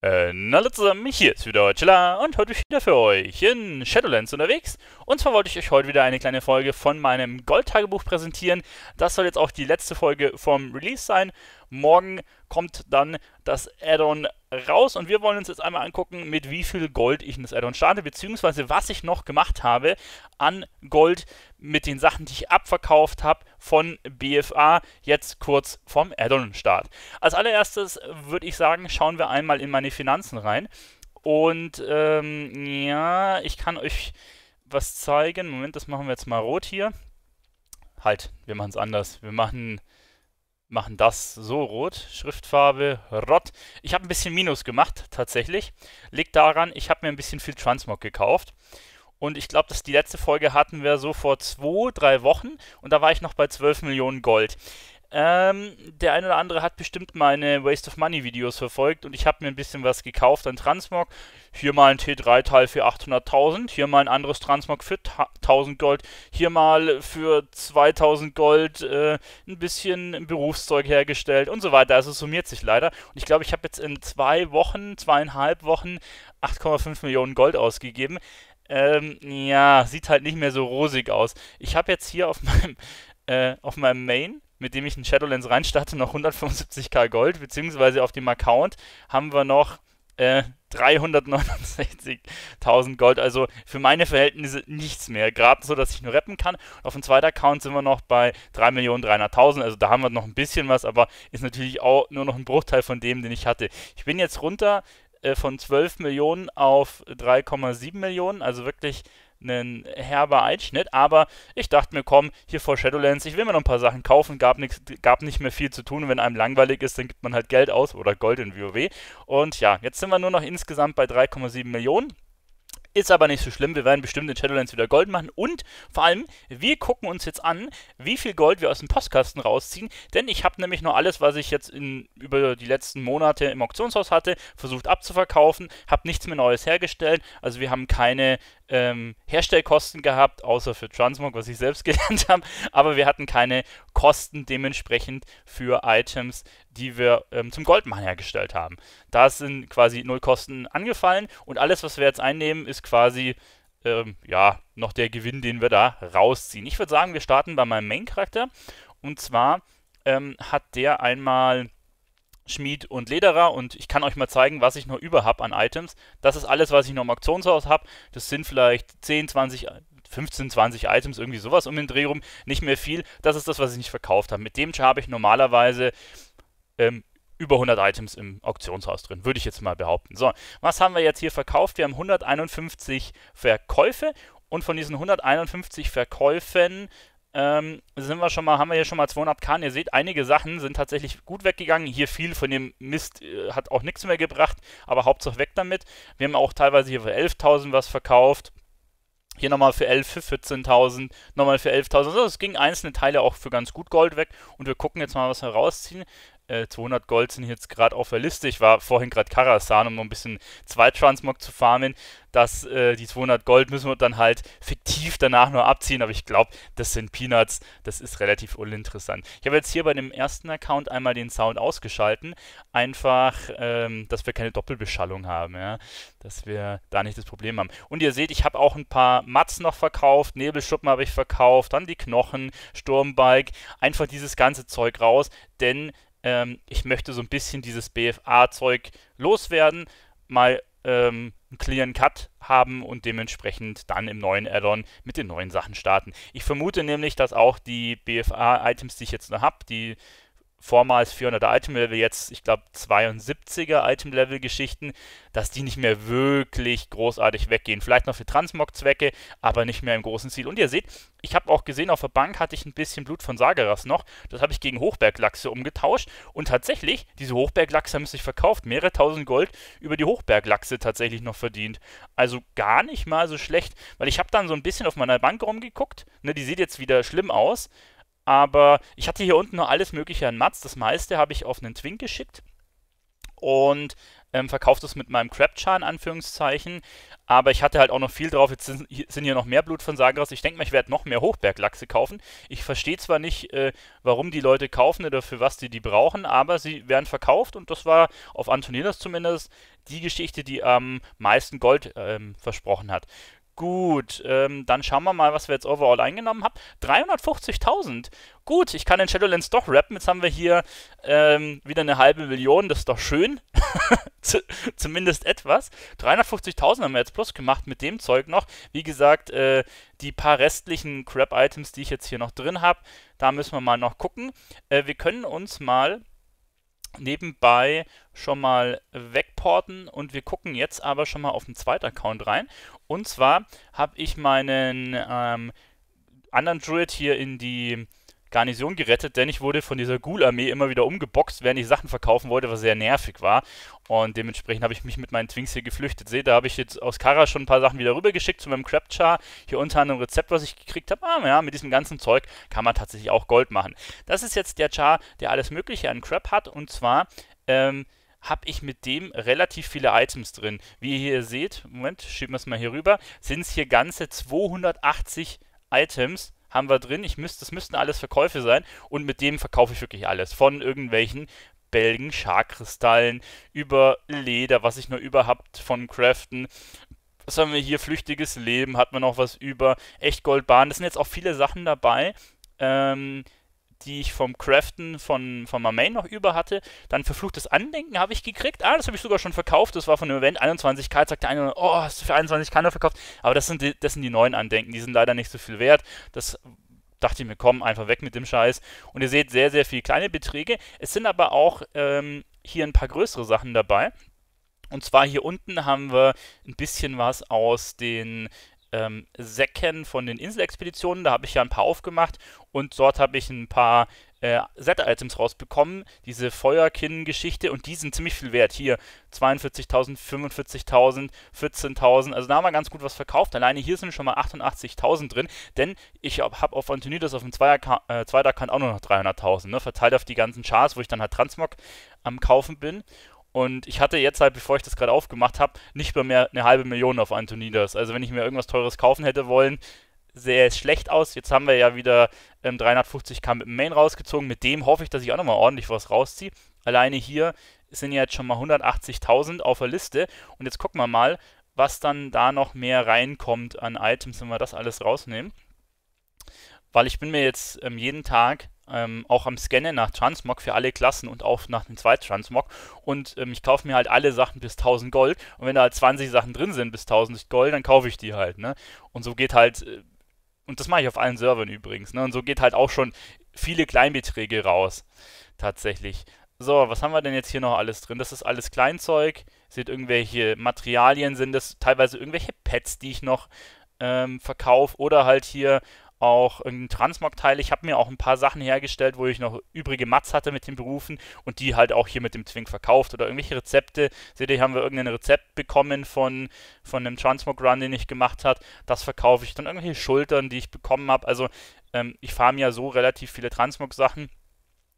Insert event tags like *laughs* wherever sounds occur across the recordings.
Äh, na hallo zusammen, hier ist wieder Chilla und heute wieder für euch in Shadowlands unterwegs. Und zwar wollte ich euch heute wieder eine kleine Folge von meinem Gold-Tagebuch präsentieren. Das soll jetzt auch die letzte Folge vom Release sein. Morgen kommt dann das Addon raus und wir wollen uns jetzt einmal angucken, mit wie viel Gold ich in das Addon starte, beziehungsweise was ich noch gemacht habe an Gold mit den Sachen, die ich abverkauft habe, von BFA, jetzt kurz vom addon start Als allererstes würde ich sagen, schauen wir einmal in meine Finanzen rein. Und ähm, ja, ich kann euch was zeigen. Moment, das machen wir jetzt mal rot hier. Halt, wir machen es anders. Wir machen machen das so rot. Schriftfarbe rot. Ich habe ein bisschen Minus gemacht, tatsächlich. Liegt daran, ich habe mir ein bisschen viel Transmog gekauft. Und ich glaube, dass die letzte Folge hatten wir so vor zwei, drei Wochen und da war ich noch bei 12 Millionen Gold. Ähm, der eine oder andere hat bestimmt meine Waste of Money Videos verfolgt und ich habe mir ein bisschen was gekauft an Transmog. Hier mal ein T3-Teil für 800.000, hier mal ein anderes Transmog für 1000 Gold, hier mal für 2000 Gold äh, ein bisschen Berufszeug hergestellt und so weiter. Also summiert sich leider. Und ich glaube, ich habe jetzt in zwei Wochen, zweieinhalb Wochen 8,5 Millionen Gold ausgegeben. Ähm, ja, sieht halt nicht mehr so rosig aus. Ich habe jetzt hier auf *laughs* meinem, äh, auf meinem Main, mit dem ich in Shadowlands reinstarte, noch 175k Gold, beziehungsweise auf dem Account haben wir noch äh, 369.000 Gold. Also für meine Verhältnisse nichts mehr. Gerade so, dass ich nur rappen kann. Und auf dem zweiten Account sind wir noch bei 3.300.000. Also da haben wir noch ein bisschen was, aber ist natürlich auch nur noch ein Bruchteil von dem, den ich hatte. Ich bin jetzt runter äh, von 12 Millionen auf 3,7 Millionen, also wirklich ein herber Einschnitt, aber ich dachte mir, komm, hier vor Shadowlands, ich will mir noch ein paar Sachen kaufen, gab, nix, gab nicht mehr viel zu tun, wenn einem langweilig ist, dann gibt man halt Geld aus oder Gold in WoW und ja, jetzt sind wir nur noch insgesamt bei 3,7 Millionen ist aber nicht so schlimm, wir werden bestimmt in Shadowlands wieder Gold machen und vor allem, wir gucken uns jetzt an, wie viel Gold wir aus dem Postkasten rausziehen, denn ich habe nämlich nur alles, was ich jetzt in, über die letzten Monate im Auktionshaus hatte, versucht abzuverkaufen, habe nichts mehr Neues hergestellt, also wir haben keine ähm, Herstellkosten gehabt, außer für Transmog, was ich selbst *laughs* gelernt habe, aber wir hatten keine Kosten dementsprechend für Items, die wir ähm, zum Goldmann hergestellt haben. Da sind quasi null Kosten angefallen und alles, was wir jetzt einnehmen, ist quasi ähm, ja noch der Gewinn, den wir da rausziehen. Ich würde sagen, wir starten bei meinem Main-Charakter und zwar ähm, hat der einmal Schmied und Lederer und ich kann euch mal zeigen, was ich noch über habe an Items. Das ist alles, was ich noch im Auktionshaus habe. Das sind vielleicht 10, 20, 15, 20 Items, irgendwie sowas um den Dreh rum. Nicht mehr viel. Das ist das, was ich nicht verkauft habe. Mit dem habe ich normalerweise ähm, über 100 Items im Auktionshaus drin, würde ich jetzt mal behaupten. So, was haben wir jetzt hier verkauft? Wir haben 151 Verkäufe und von diesen 151 Verkäufen ähm, sind wir schon mal, haben wir hier schon mal 200 Kahn. Ihr seht, einige Sachen sind tatsächlich gut weggegangen. Hier viel von dem Mist äh, hat auch nichts mehr gebracht, aber Hauptsache weg damit. Wir haben auch teilweise hier für 11.000 was verkauft. Hier nochmal für 11, für 14.000, nochmal für 11.000. Also es gingen einzelne Teile auch für ganz gut Gold weg. Und wir gucken jetzt mal, was wir rausziehen. 200 äh, Gold sind jetzt gerade auf der Liste. Ich war vorhin gerade Karasan, um noch ein bisschen Zweittransmog zu farmen. Das, äh, die 200 Gold müssen wir dann halt fiktiv danach nur abziehen. Aber ich glaube, das sind Peanuts. Das ist relativ uninteressant. Ich habe jetzt hier bei dem ersten Account einmal den Sound ausgeschalten. Einfach, ähm, dass wir keine Doppelbeschallung haben. Ja? Dass wir da nicht das Problem haben. Und ihr seht, ich habe auch ein paar Mats noch verkauft. Nebelschuppen habe ich verkauft. Dann die Knochen, Sturmbike. Einfach dieses ganze Zeug raus. Denn ähm, ich möchte so ein bisschen dieses BFA-Zeug loswerden, mal ähm, einen clearen Cut haben und dementsprechend dann im neuen Addon mit den neuen Sachen starten. Ich vermute nämlich, dass auch die BFA-Items, die ich jetzt noch habe, die vormals 400er Item-Level, jetzt, ich glaube, 72er Item-Level-Geschichten, dass die nicht mehr wirklich großartig weggehen. Vielleicht noch für Transmog-Zwecke, aber nicht mehr im großen Ziel. Und ihr seht, ich habe auch gesehen, auf der Bank hatte ich ein bisschen Blut von Sageras noch. Das habe ich gegen Hochberglachse umgetauscht. Und tatsächlich, diese Hochberglachse haben sich verkauft. Mehrere tausend Gold über die Hochberglachse tatsächlich noch verdient. Also gar nicht mal so schlecht, weil ich habe dann so ein bisschen auf meiner Bank rumgeguckt. Ne, die sieht jetzt wieder schlimm aus aber ich hatte hier unten nur alles Mögliche an Mats. Das meiste habe ich auf einen Twink geschickt und ähm, verkauft es mit meinem Crab-Char in Anführungszeichen. Aber ich hatte halt auch noch viel drauf. Jetzt sind, sind hier noch mehr Blut von Sagras. Ich denke mal, ich werde noch mehr Hochberglachse kaufen. Ich verstehe zwar nicht, äh, warum die Leute kaufen oder für was die die brauchen, aber sie werden verkauft und das war auf Antonidas zumindest die Geschichte, die am meisten Gold ähm, versprochen hat. Gut, ähm, dann schauen wir mal, was wir jetzt overall eingenommen haben. 350.000. Gut, ich kann den Shadowlands doch rappen. Jetzt haben wir hier ähm, wieder eine halbe Million. Das ist doch schön. *laughs* Zumindest etwas. 350.000 haben wir jetzt plus gemacht mit dem Zeug noch. Wie gesagt, äh, die paar restlichen Crap-Items, die ich jetzt hier noch drin habe, da müssen wir mal noch gucken. Äh, wir können uns mal nebenbei schon mal wegporten und wir gucken jetzt aber schon mal auf den zweiten Account rein. Und zwar habe ich meinen ähm, anderen Druid hier in die Garnison gerettet, denn ich wurde von dieser Ghoul-Armee immer wieder umgeboxt, während ich Sachen verkaufen wollte, was sehr nervig war. Und dementsprechend habe ich mich mit meinen Twinks hier geflüchtet. Seht, da habe ich jetzt aus Kara schon ein paar Sachen wieder rübergeschickt zu meinem Crab-Char. Hier unter anderem Rezept, was ich gekriegt habe. Ah ja, mit diesem ganzen Zeug kann man tatsächlich auch Gold machen. Das ist jetzt der Char, der alles Mögliche an Crap hat. Und zwar, ähm, habe ich mit dem relativ viele Items drin. Wie ihr hier seht, Moment, schieben wir es mal hier rüber, sind es hier ganze 280 Items haben wir drin. Ich müsst, das müssten alles Verkäufe sein und mit dem verkaufe ich wirklich alles. Von irgendwelchen Belgen, Scharkristallen, über Leder, was ich noch überhaupt von Craften. Was haben wir hier? Flüchtiges Leben, hat man noch was über Echt Echtgoldbahn. Das sind jetzt auch viele Sachen dabei, ähm, die ich vom Craften von, von Main noch über hatte. Dann verfluchtes Andenken habe ich gekriegt. Ah, das habe ich sogar schon verkauft. Das war von dem Event 21k. Jetzt sagt der eine, oh, hast du für 21k noch verkauft? Aber das sind, die, das sind die neuen Andenken. Die sind leider nicht so viel wert. Das dachte ich mir, komm, einfach weg mit dem Scheiß. Und ihr seht sehr, sehr viele kleine Beträge. Es sind aber auch ähm, hier ein paar größere Sachen dabei. Und zwar hier unten haben wir ein bisschen was aus den ähm, Säcken von den Inselexpeditionen. Da habe ich ja ein paar aufgemacht und dort habe ich ein paar äh, Set-Items rausbekommen. Diese Feuerkinn-Geschichte und die sind ziemlich viel wert. Hier 42.000, 45.000, 14.000. Also da haben wir ganz gut was verkauft. Alleine hier sind schon mal 88.000 drin, denn ich habe auf Antonidas auf dem zweiten äh, Zweitaccount auch nur noch 300.000, ne? verteilt auf die ganzen Chars, wo ich dann halt Transmog am Kaufen bin. Und ich hatte jetzt halt, bevor ich das gerade aufgemacht habe, nicht mehr, mehr eine halbe Million auf Antonidas. Also wenn ich mir irgendwas Teures kaufen hätte wollen, sähe es schlecht aus. Jetzt haben wir ja wieder ähm, 350k mit dem Main rausgezogen. Mit dem hoffe ich, dass ich auch nochmal ordentlich was rausziehe. Alleine hier sind ja jetzt schon mal 180.000 auf der Liste. Und jetzt gucken wir mal, was dann da noch mehr reinkommt an Items, wenn wir das alles rausnehmen. Weil ich bin mir jetzt ähm, jeden Tag ähm, auch am Scannen nach Transmog für alle Klassen und auch nach dem zweiten Transmog. Und ähm, ich kaufe mir halt alle Sachen bis 1000 Gold. Und wenn da halt 20 Sachen drin sind bis 1000 Gold, dann kaufe ich die halt. Ne? Und so geht halt, äh, und das mache ich auf allen Servern übrigens. Ne? Und so geht halt auch schon viele Kleinbeträge raus. Tatsächlich. So, was haben wir denn jetzt hier noch alles drin? Das ist alles Kleinzeug. Seht irgendwelche Materialien, sind das teilweise irgendwelche Pads, die ich noch ähm, verkaufe. Oder halt hier auch im Transmog-Teil. Ich habe mir auch ein paar Sachen hergestellt, wo ich noch übrige Mats hatte mit den Berufen und die halt auch hier mit dem Twink verkauft oder irgendwelche Rezepte. Seht ihr, haben wir irgendein Rezept bekommen von, von einem Transmog-Run, den ich gemacht habe. Das verkaufe ich dann irgendwelche Schultern, die ich bekommen habe. Also ähm, ich fahre mir ja so relativ viele Transmog-Sachen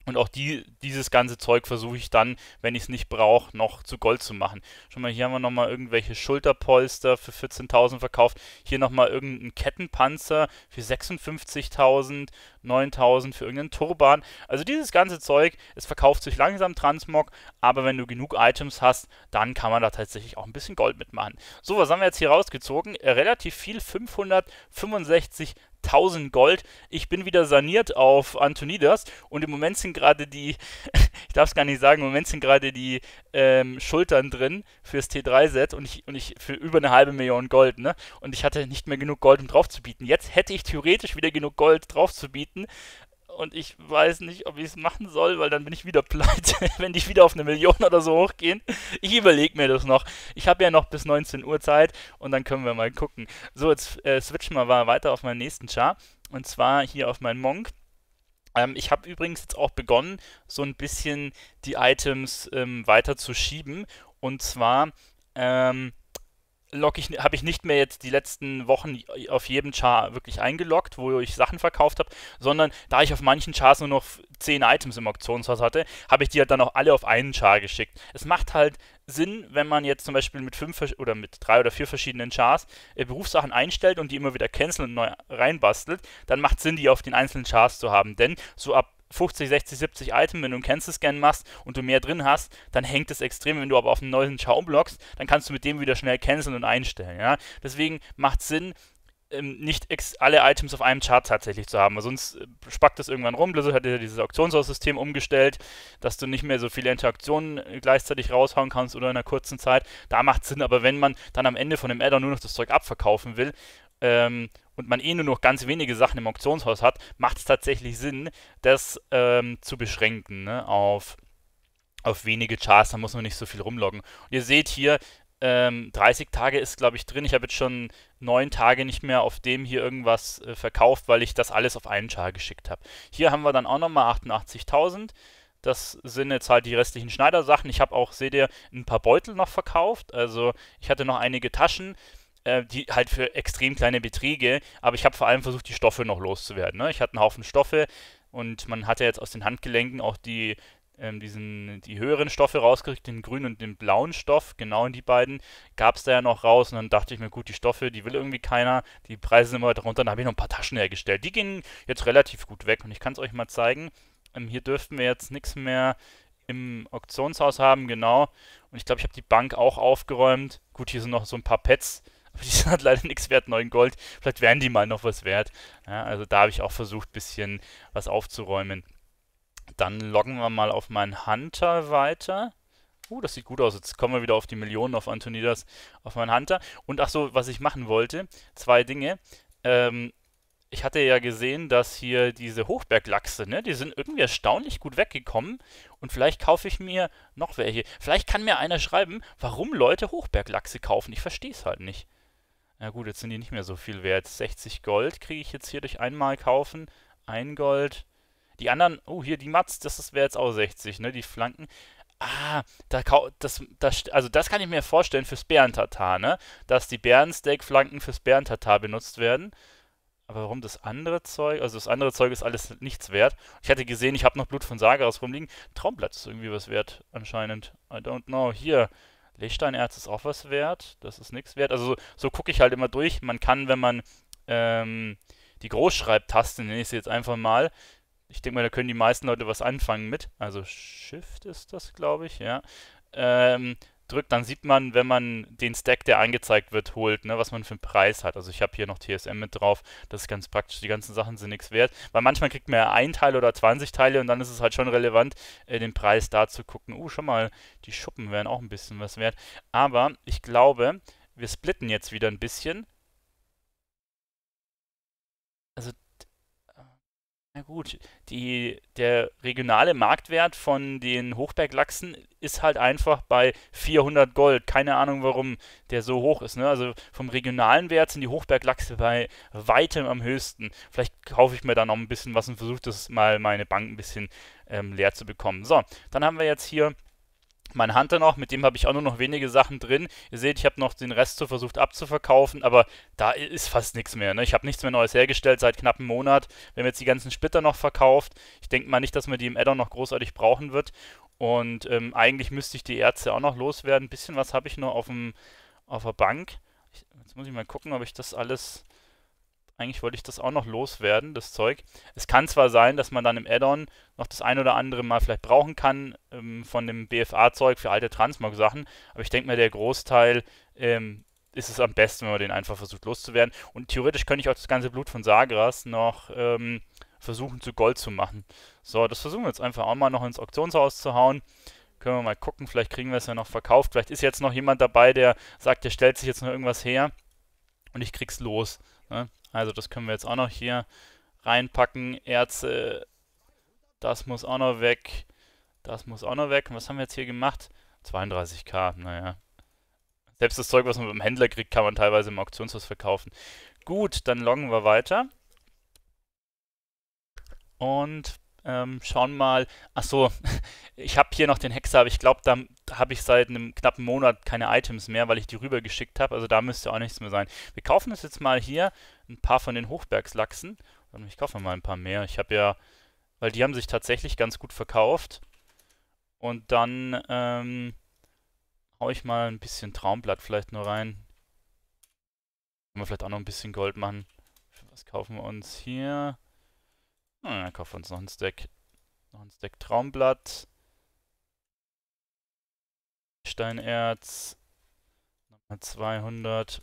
und auch die, dieses ganze Zeug versuche ich dann, wenn ich es nicht brauche, noch zu Gold zu machen. Schon mal, hier haben wir nochmal irgendwelche Schulterpolster für 14.000 verkauft. Hier nochmal irgendeinen Kettenpanzer für 56.000. 9000 für irgendeinen Turban. Also dieses ganze Zeug, es verkauft sich langsam Transmog, aber wenn du genug Items hast, dann kann man da tatsächlich auch ein bisschen Gold mitmachen. So, was haben wir jetzt hier rausgezogen? Äh, relativ viel, 565 1000 Gold. Ich bin wieder saniert auf Antonidas und im Moment sind gerade die, *laughs* ich darf es gar nicht sagen, im Moment sind gerade die ähm, Schultern drin fürs T3-Set und ich, und ich für über eine halbe Million Gold, ne? Und ich hatte nicht mehr genug Gold, um drauf zu bieten. Jetzt hätte ich theoretisch wieder genug Gold drauf zu bieten anbieten. Und ich weiß nicht, ob ich es machen soll, weil dann bin ich wieder pleite, *laughs* wenn die wieder auf eine Million oder so hochgehen. Ich überlege mir das noch. Ich habe ja noch bis 19 Uhr Zeit und dann können wir mal gucken. So, jetzt äh, switchen wir mal weiter auf meinen nächsten Char. Und zwar hier auf meinen Monk. Ähm, ich habe übrigens jetzt auch begonnen, so ein bisschen die Items ähm, weiter zu schieben. Und zwar ähm, logge ich, habe ich nicht mehr jetzt die letzten Wochen auf jedem Char wirklich eingeloggt, wo ich Sachen verkauft habe, sondern da ich auf manchen Chars nur noch 10 Items im Auktionshaus hatte, habe ich die halt dann auch alle auf einen Char geschickt. Es macht halt Sinn, wenn man jetzt zum Beispiel mit fünf oder mit drei oder vier verschiedenen Chars äh, Berufssachen einstellt und die immer wieder canceln und neu reinbastelt, dann macht Sinn, die auf den einzelnen Chars zu haben, denn so ab 50, 60, 70 Item, wenn du einen Cancel-Scan machst und du mehr drin hast, dann hängt es extrem. Wenn du aber auf einen neuen Schaum blockst, dann kannst du mit dem wieder schnell canceln und einstellen. Ja? Deswegen macht es Sinn, ähm, nicht alle Items auf einem Chart tatsächlich zu haben. Sonst äh, spackt das irgendwann rum. Blizzard hat ja dieses Auktionshaus-System umgestellt, dass du nicht mehr so viele Interaktionen äh, gleichzeitig raushauen kannst oder in einer kurzen Zeit. Da macht es Sinn, aber wenn man dann am Ende von dem Adder nur noch das Zeug abverkaufen will ähm, und man eh nur noch ganz wenige Sachen im Auktionshaus hat, macht es tatsächlich Sinn, das ähm, zu beschränken ne? auf, auf wenige Chars. Da muss man nicht so viel rumloggen. Und ihr seht hier, ähm, 30 Tage ist, glaube ich, drin. Ich habe jetzt schon neun Tage nicht mehr auf dem hier irgendwas äh, verkauft, weil ich das alles auf einen Char geschickt habe. Hier haben wir dann auch nochmal 88.000. Das sind jetzt halt die restlichen Schneidersachen. Ich habe auch, seht ihr, ein paar Beutel noch verkauft. Also ich hatte noch einige Taschen. Äh, die halt für extrem kleine Beträge, aber ich habe vor allem versucht, die Stoffe noch loszuwerden. Ne? Ich hatte einen Haufen Stoffe und man hatte jetzt aus den Handgelenken auch die, ähm, diesen, die höheren Stoffe rausgekriegt, den grünen und den blauen Stoff, genau in die beiden, gab es da ja noch raus und dann dachte ich mir, gut, die Stoffe, die will irgendwie keiner, die Preise sind immer darunter, dann habe ich noch ein paar Taschen hergestellt. Die gingen jetzt relativ gut weg und ich kann es euch mal zeigen. Ähm, hier dürften wir jetzt nichts mehr im Auktionshaus haben, genau. Und ich glaube, ich habe die Bank auch aufgeräumt. Gut, hier sind noch so ein paar Pets, aber die *laughs* sind halt leider nichts wert, 9 Gold. Vielleicht wären die mal noch was wert. Ja, also da habe ich auch versucht, ein bisschen was aufzuräumen. Dann loggen wir mal auf meinen Hunter weiter. Uh, das sieht gut aus. Jetzt kommen wir wieder auf die Millionen auf Antonidas, auf meinen Hunter. Und ach so, was ich machen wollte, zwei Dinge. Ähm, ich hatte ja gesehen, dass hier diese Hochberglachse, ne, die sind irgendwie erstaunlich gut weggekommen. Und vielleicht kaufe ich mir noch welche. Vielleicht kann mir einer schreiben, warum Leute Hochberglachse kaufen. Ich verstehe es halt nicht. Ja gut, jetzt sind die nicht mehr so viel wert. 60 Gold kriege ich jetzt hier durch einmal kaufen. Ein Gold. Die anderen, oh hier die Mats, das, wäre jetzt auch 60, ne? Die Flanken. Ah, da, das, das, also das kann ich mir vorstellen fürs Bärentatar, ne? Dass die Bärensteak-Flanken fürs Bärentatar benutzt werden. Aber warum das andere Zeug? Also das andere Zeug ist alles nichts wert. Ich hatte gesehen, ich habe noch Blut von Sagaras rumliegen. Traumblatt ist irgendwie was wert, anscheinend. I don't know. Hier, Lichtsteinerz ist auch was wert, das ist nichts wert. Also so, so gucke ich halt immer durch. Man kann, wenn man ähm, die Großschreibtaste, nenne ich sie jetzt einfach mal, ich denke mal, da können die meisten Leute was anfangen mit. Also Shift ist das, glaube ich, ja. Ähm, drückt, dann sieht man, wenn man den Stack, der angezeigt wird, holt, ne, was man für einen Preis hat. Also ich habe hier noch TSM mit drauf, das ist ganz praktisch, die ganzen Sachen sind nichts wert, weil manchmal kriegt man ja ein Teil oder 20 Teile und dann ist es halt schon relevant, äh, den Preis da zu gucken. Uh, schon mal, die Schuppen wären auch ein bisschen was wert. Aber ich glaube, wir splitten jetzt wieder ein bisschen. Also na gut, die, der regionale Marktwert von den Hochberglachsen ist halt einfach bei 400 Gold. Keine Ahnung, warum der so hoch ist. Ne? Also vom regionalen Wert sind die Hochberglachse bei weitem am höchsten. Vielleicht kaufe ich mir da noch ein bisschen was und versuche das mal meine Bank ein bisschen ähm, leer zu bekommen. So, dann haben wir jetzt hier mein Hunter noch, mit dem habe ich auch nur noch wenige Sachen drin. Ihr seht, ich habe noch den Rest so versucht abzuverkaufen, aber da ist fast nichts mehr. Ne? Ich habe nichts mehr Neues hergestellt seit knapp einem Monat. Wir haben jetzt die ganzen Splitter noch verkauft. Ich denke mal nicht, dass man die im Addon noch großartig brauchen wird. Und ähm, eigentlich müsste ich die Ärzte auch noch loswerden. Ein bisschen was habe ich noch auf, dem, auf der Bank. Ich, jetzt muss ich mal gucken, ob ich das alles eigentlich wollte ich das auch noch loswerden, das Zeug. Es kann zwar sein, dass man dann im Add-on noch das ein oder andere mal vielleicht brauchen kann ähm, von dem BFA-Zeug für alte Transmog-Sachen, aber ich denke mir, der Großteil ähm, ist es am besten, wenn man den einfach versucht loszuwerden. Und theoretisch könnte ich auch das ganze Blut von Sagras noch ähm, versuchen zu Gold zu machen. So, das versuchen wir jetzt einfach auch mal noch ins Auktionshaus zu hauen. Können wir mal gucken, vielleicht kriegen wir es ja noch verkauft. Vielleicht ist jetzt noch jemand dabei, der sagt, der stellt sich jetzt noch irgendwas her und ich krieg's los. Ne? Also das können wir jetzt auch noch hier reinpacken. Erze, das muss auch noch weg. Das muss auch noch weg. Und was haben wir jetzt hier gemacht? 32k, naja. Selbst das Zeug, was man beim Händler kriegt, kann man teilweise im Auktionshaus verkaufen. Gut, dann loggen wir weiter. Und ähm, schauen mal. Achso, *laughs* ich habe hier noch den Hexer, aber ich glaube, da habe ich seit einem knappen Monat keine Items mehr, weil ich die rübergeschickt habe. Also da müsste auch nichts mehr sein. Wir kaufen uns jetzt mal hier ein paar von den Hochbergslachsen. Ich kaufe mal ein paar mehr. Ich habe ja, weil die haben sich tatsächlich ganz gut verkauft. Und dann ähm, hau ich mal ein bisschen Traumblatt vielleicht nur rein. Können wir vielleicht auch noch ein bisschen Gold machen. was kaufen wir uns hier? Na, ah, kaufen wir uns noch ein Stack. Noch ein Stack Traumblatt. Steinerz. Nochmal 200.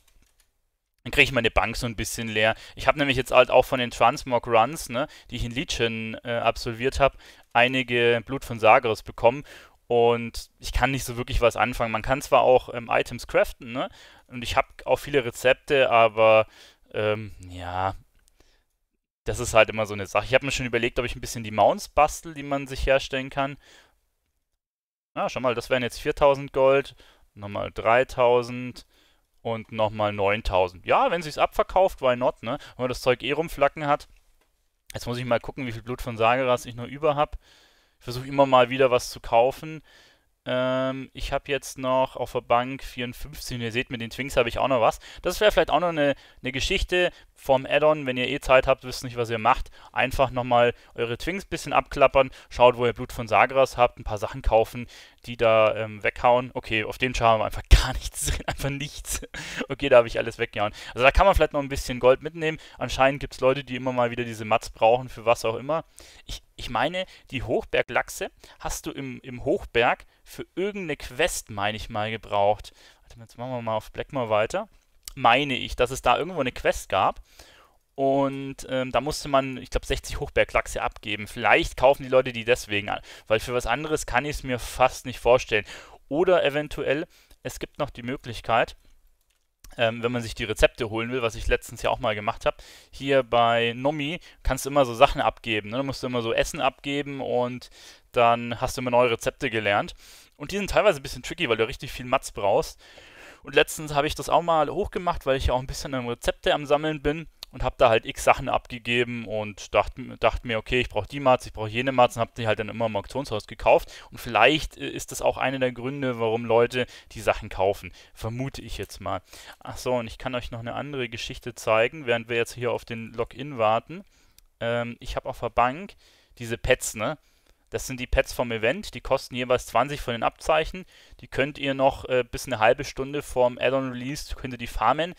Dann kriege ich meine Bank so ein bisschen leer. Ich habe nämlich jetzt halt auch von den Transmog Runs, ne, die ich in Legion äh, absolviert habe, einige Blut von Sagres bekommen und ich kann nicht so wirklich was anfangen. Man kann zwar auch ähm, Items craften, ne? Und ich habe auch viele Rezepte, aber ähm, ja, das ist halt immer so eine Sache. Ich habe mir schon überlegt, ob ich ein bisschen die Mounts bastel, die man sich herstellen kann. Ja, ah, schau mal, das wären jetzt 4000 Gold, nochmal 3000 und nochmal 9000. Ja, wenn sich's abverkauft, why not, ne? Wenn man das Zeug eh rumflacken hat. Jetzt muss ich mal gucken, wie viel Blut von Sageras ich noch über habe. Ich versuche immer mal wieder was zu kaufen. Ähm, ich habe jetzt noch auf der Bank 54, ihr seht, mit den Twinks habe ich auch noch was. Das wäre vielleicht auch noch eine, eine Geschichte vom Add-on, wenn ihr eh Zeit habt, wisst nicht, was ihr macht. Einfach nochmal eure Twinks ein bisschen abklappern, schaut, wo ihr Blut von Sagras habt, ein paar Sachen kaufen, die da ähm, weghauen. Okay, auf den wir einfach *laughs* gar nichts drin, einfach nichts. okay, da habe ich alles weggehauen. Also da kann man vielleicht noch ein bisschen Gold mitnehmen. Anscheinend gibt es Leute, die immer mal wieder diese Mats brauchen, für was auch immer. Ich, ich meine, die Hochberglachse hast du im, im Hochberg für irgendeine Quest, meine ich mal, gebraucht. Warte, jetzt machen wir mal auf Blackmore weiter. Meine ich, dass es da irgendwo eine Quest gab. Und ähm, da musste man, ich glaube, 60 Hochberglachse abgeben. Vielleicht kaufen die Leute die deswegen an, weil für was anderes kann ich es mir fast nicht vorstellen. Oder eventuell, es gibt noch die Möglichkeit, ähm, wenn man sich die Rezepte holen will, was ich letztens ja auch mal gemacht habe, hier bei Nomi kannst du immer so Sachen abgeben. Ne? Du musst immer so Essen abgeben und dann hast du immer neue Rezepte gelernt. Und die sind teilweise ein bisschen tricky, weil du richtig viel Mats brauchst. Und letztens habe ich das auch mal hochgemacht, weil ich ja auch ein bisschen an Rezepte am Sammeln bin und habe da halt x Sachen abgegeben und dachte, dachte mir, okay, ich brauche die Mats, ich brauche jene Mats und habe die halt dann immer im Auktionshaus gekauft. Und vielleicht äh, ist das auch einer der Gründe, warum Leute die Sachen kaufen. Vermute ich jetzt mal. Achso, und ich kann euch noch eine andere Geschichte zeigen, während wir jetzt hier auf den Login warten. Ähm, ich habe auf der Bank diese Pets, ne? Das sind die Pads vom Event, die kosten jeweils 20 von den Abzeichen. Die könnt ihr noch äh, bis eine halbe Stunde vorm Add-on-Release, könnt ihr die farmen.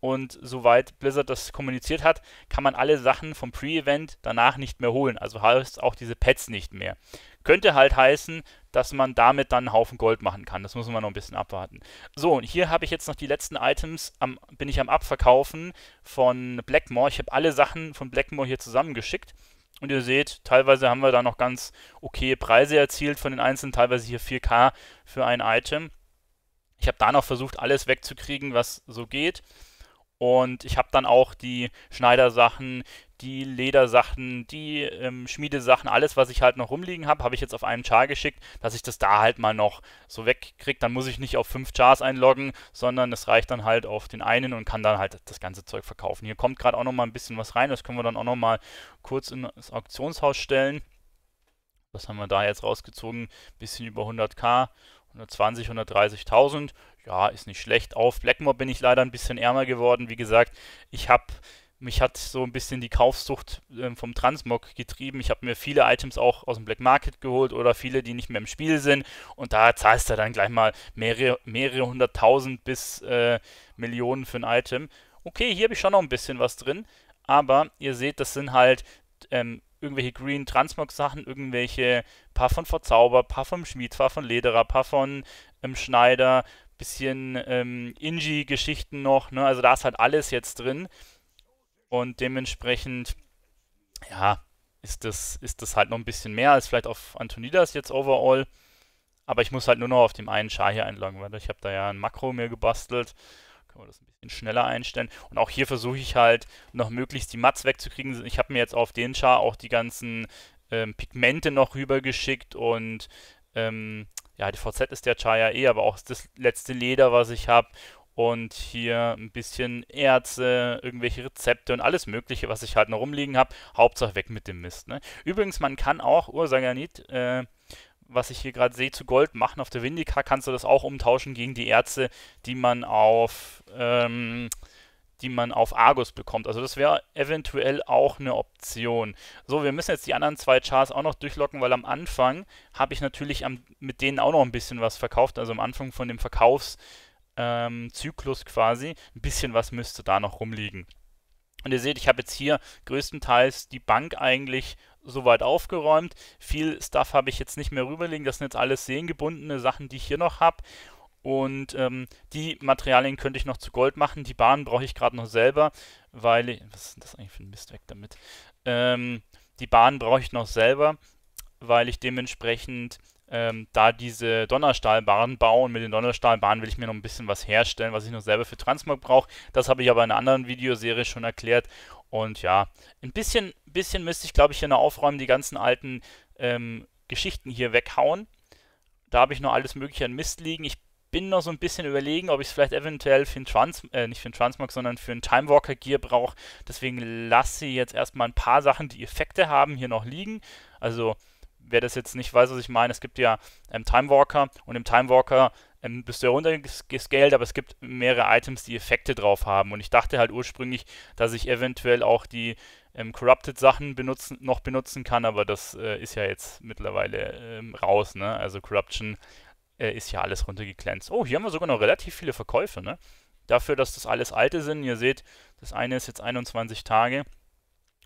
Und soweit Blizzard das kommuniziert hat, kann man alle Sachen vom Pre-Event danach nicht mehr holen. Also heißt auch diese Pads nicht mehr. Könnte halt heißen, dass man damit dann einen Haufen Gold machen kann. Das muss man noch ein bisschen abwarten. So, und hier habe ich jetzt noch die letzten Items, am, bin ich am Abverkaufen von Blackmore. Ich habe alle Sachen von Blackmore hier zusammengeschickt. Und ihr seht, teilweise haben wir da noch ganz okay Preise erzielt von den einzelnen, teilweise hier 4K für ein Item. Ich habe da noch versucht, alles wegzukriegen, was so geht. Und ich habe dann auch die Schneidersachen, die Ledersachen, die ähm, Schmiedesachen, alles, was ich halt noch rumliegen habe, habe ich jetzt auf einen Char geschickt, dass ich das da halt mal noch so wegkriege. Dann muss ich nicht auf fünf Chars einloggen, sondern es reicht dann halt auf den einen und kann dann halt das ganze Zeug verkaufen. Hier kommt gerade auch nochmal ein bisschen was rein, das können wir dann auch nochmal kurz ins Auktionshaus stellen. Was haben wir da jetzt rausgezogen? Bisschen über 100k. 120, 130.000, ja, ist nicht schlecht. Auf Blackmore bin ich leider ein bisschen ärmer geworden. Wie gesagt, ich habe mich hat so ein bisschen die Kaufsucht ähm, vom Transmog getrieben. Ich habe mir viele Items auch aus dem Black Market geholt oder viele, die nicht mehr im Spiel sind. Und da zahlst du dann gleich mal mehrere, mehrere hunderttausend bis äh, Millionen für ein Item. Okay, hier habe ich schon noch ein bisschen was drin. Aber ihr seht, das sind halt ähm, irgendwelche Green Transmog Sachen, irgendwelche paar von Verzauber, paar vom Schmied, paar von Lederer, paar von ähm, Schneider, bisschen ähm, Inji-Geschichten noch. Ne? Also da ist halt alles jetzt drin. Und dementsprechend, ja, ist das, ist das halt noch ein bisschen mehr als vielleicht auf Antonidas jetzt overall. Aber ich muss halt nur noch auf dem einen Char hier einloggen, weil ich habe da ja ein Makro mir gebastelt. Können wir das ein bisschen schneller einstellen. Und auch hier versuche ich halt noch möglichst die Mats wegzukriegen. Ich habe mir jetzt auf den Char auch die ganzen ähm, Pigmente noch rübergeschickt und ähm, ja, die VZ ist der Char ja eh, aber auch das letzte Leder, was ich habe und hier ein bisschen Erze, irgendwelche Rezepte und alles Mögliche, was ich halt noch rumliegen habe. Hauptsache weg mit dem Mist. Ne? Übrigens, man kann auch Ursaganit, oh, äh, was ich hier gerade sehe, zu Gold machen. Auf der Windica kannst du das auch umtauschen gegen die Erze, die man auf, ähm, die man auf Argus bekommt. Also das wäre eventuell auch eine Option. So, wir müssen jetzt die anderen zwei Chars auch noch durchlocken, weil am Anfang habe ich natürlich am, mit denen auch noch ein bisschen was verkauft. Also am Anfang von dem Verkaufs ähm, Zyklus quasi, ein bisschen was müsste da noch rumliegen. Und ihr seht, ich habe jetzt hier größtenteils die Bank eigentlich soweit aufgeräumt. Viel Stuff habe ich jetzt nicht mehr rüberlegen. Das sind jetzt alles sehengebundene Sachen, die ich hier noch habe. Und ähm, die Materialien könnte ich noch zu Gold machen. Die Bahn brauche ich gerade noch selber, weil... Ich, was ist das eigentlich für ein Mist weg damit? Ähm, die Bahn brauche ich noch selber, weil ich dementsprechend ähm, da diese Donnerstahlbahnen bauen. Mit den Donnerstahlbahnen will ich mir noch ein bisschen was herstellen, was ich noch selber für Transmog brauche. Das habe ich aber in einer anderen Videoserie schon erklärt. Und ja, ein bisschen, bisschen müsste ich, glaube ich, hier noch aufräumen, die ganzen alten ähm, Geschichten hier weghauen. Da habe ich noch alles Mögliche an Mist liegen. Ich bin noch so ein bisschen überlegen, ob ich es vielleicht eventuell für einen Trans, äh, nicht für einen Transmog, sondern für einen Timewalker Gear brauche. Deswegen lasse ich jetzt erstmal ein paar Sachen, die Effekte haben, hier noch liegen. Also wer das jetzt nicht weiß, was ich meine, es gibt ja ähm, Time Walker und im Time Walker ähm, bist du ja runtergescaled, aber es gibt mehrere Items, die Effekte drauf haben. Und ich dachte halt ursprünglich, dass ich eventuell auch die ähm, Corrupted Sachen benutzen, noch benutzen kann, aber das äh, ist ja jetzt mittlerweile ähm, raus, ne? Also Corruption äh, ist ja alles runtergeglänzt. Oh, hier haben wir sogar noch relativ viele Verkäufe, ne? Dafür, dass das alles alte sind. Ihr seht, das eine ist jetzt 21 Tage.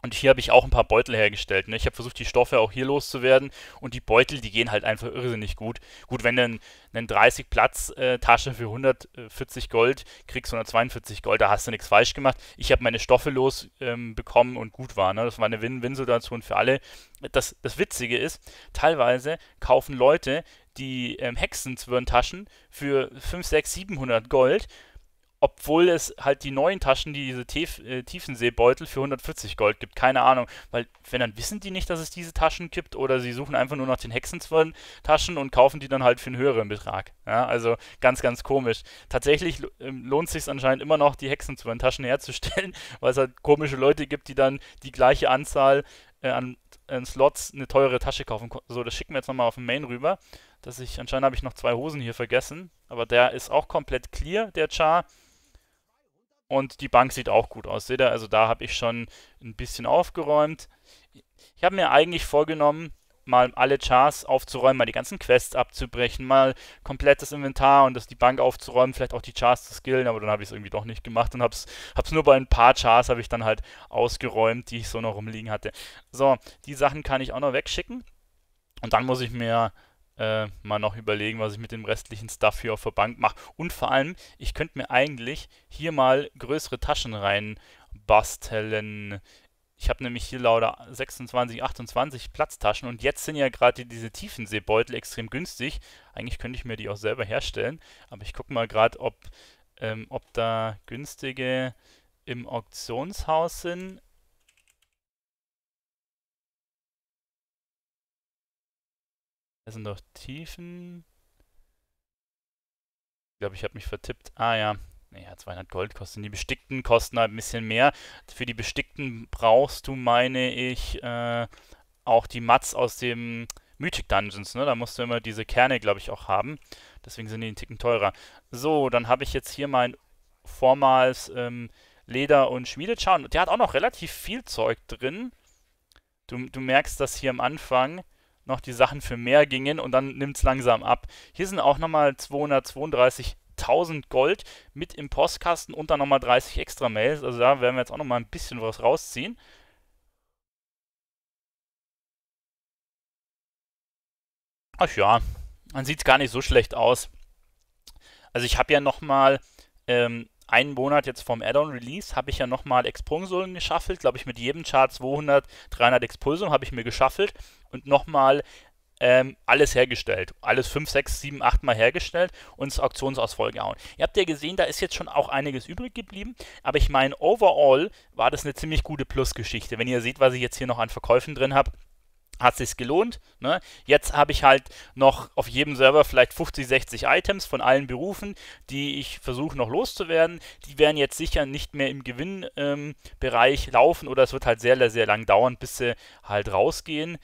Und hier habe ich auch ein paar Beutel hergestellt. Ne? Ich habe versucht, die Stoffe auch hier loszuwerden. Und die Beutel, die gehen halt einfach irrsinnig gut. Gut, wenn du eine 30-Platz-Tasche äh, für 140 Gold kriegst, 142 Gold, da hast du nichts falsch gemacht. Ich habe meine Stoffe losbekommen ähm, und gut war. Ne? Das war eine Win-Win-Situation für alle. Das, das Witzige ist, teilweise kaufen Leute die ähm, Hexenzwirntaschen für 5, 6, 700 Gold obwohl es halt die neuen Taschen, die diese Tief äh, Tiefenseebeutel für 140 Gold gibt. Keine Ahnung, weil wenn dann wissen die nicht, dass es diese Taschen gibt oder sie suchen einfach nur nach den Hexenzwirren Taschen und kaufen die dann halt für einen höheren Betrag. Ja, also ganz, ganz komisch. Tatsächlich ähm, lohnt es sich anscheinend immer noch, die Hexenzwirren Taschen *laughs* herzustellen, weil es halt komische Leute gibt, die dann die gleiche Anzahl äh, an, an, Slots eine teure Tasche kaufen. So, das schicken wir jetzt nochmal auf den Main rüber. Dass ich, anscheinend habe ich noch zwei Hosen hier vergessen, aber der ist auch komplett clear, der Char und die Bank sieht auch gut aus. Seht ihr, also da habe ich schon ein bisschen aufgeräumt. Ich habe mir eigentlich vorgenommen, mal alle Chars aufzuräumen, mal die ganzen Quests abzubrechen, mal komplett das Inventar und das die Bank aufzuräumen, vielleicht auch die Chars zu skillen, aber dann habe ich es irgendwie doch nicht gemacht und habe es nur bei ein paar Chars habe ich dann halt ausgeräumt, die ich so noch rumliegen hatte. So, die Sachen kann ich auch noch wegschicken und dann muss ich mir äh, mal noch überlegen, was ich mit dem restlichen Stuff hier auf der Bank mache. Und vor allem, ich könnte mir eigentlich hier mal größere Taschen rein basteln. Ich habe nämlich hier lauter 26, 28 Platztaschen und jetzt sind ja gerade diese Tiefenseebeutel extrem günstig. Eigentlich könnte ich mir die auch selber herstellen, aber ich gucke mal gerade, ob, ähm, ob da günstige im Auktionshaus sind. Das sind doch Tiefen. Ich glaube, ich habe mich vertippt. Ah ja. Naja, 200 Gold kosten. Die bestickten kosten halt ein bisschen mehr. Für die bestickten brauchst du, meine ich, äh, auch die Mats aus dem Mythic Dungeons. Ne? Da musst du immer diese Kerne, glaube ich, auch haben. Deswegen sind die einen Ticken teurer. So, dann habe ich jetzt hier mein vormals ähm, Leder- und Und Der hat auch noch relativ viel Zeug drin. Du, du merkst das hier am Anfang noch die Sachen für mehr gingen und dann nimmt es langsam ab. Hier sind auch nochmal 232.000 Gold mit im Postkasten und dann nochmal 30 extra Mails. Also da werden wir jetzt auch nochmal ein bisschen was rausziehen. Ach ja, dann sieht es gar nicht so schlecht aus. Also ich habe ja nochmal ähm, einen Monat jetzt vom Add-on-Release habe ich ja nochmal Expulsionen geschaffelt, glaube ich mit jedem Chart 200, 300 Expulsionen habe ich mir geschaffelt und nochmal ähm, alles hergestellt. Alles 5, 6, 7, 8 Mal hergestellt und ins Auktionsausfall gehauen. Ihr habt ja gesehen, da ist jetzt schon auch einiges übrig geblieben, aber ich meine, overall war das eine ziemlich gute Plusgeschichte. Wenn ihr seht, was ich jetzt hier noch an Verkäufen drin habe, hat sich's gelohnt. Ne? Jetzt habe ich halt noch auf jedem Server vielleicht 50, 60 Items von allen Berufen, die ich versuche noch loszuwerden. Die werden jetzt sicher nicht mehr im Gewinnbereich ähm, laufen oder es wird halt sehr, sehr lang dauern, bis sie halt rausgehen.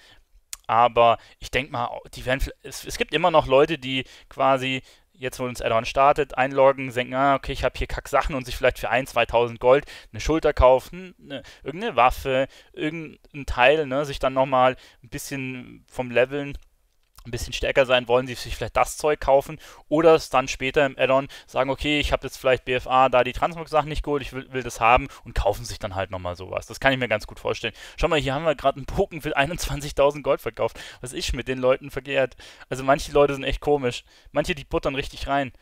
Aber ich denke mal, die werden, es, es gibt immer noch Leute, die quasi jetzt, wo uns add startet, einloggen, denken, ah, okay, ich habe hier Kack-Sachen und sich vielleicht für 1.000, 2.000 Gold eine Schulter kaufen, eine, irgendeine Waffe, irgendein Teil, ne, sich dann nochmal ein bisschen vom Leveln ein bisschen stärker sein, wollen sie sich vielleicht das Zeug kaufen oder es dann später im Add-on sagen, okay, ich habe jetzt vielleicht BFA da die Transmog-Sachen nicht geholt, ich will, will, das haben und kaufen sich dann halt nochmal sowas. Das kann ich mir ganz gut vorstellen. Schau mal, hier haben wir gerade einen Poken für 21.000 *laughs* Gold verkauft. Was ist mit den Leuten verkehrt? Also manche Leute sind echt komisch. Manche, die buttern richtig rein.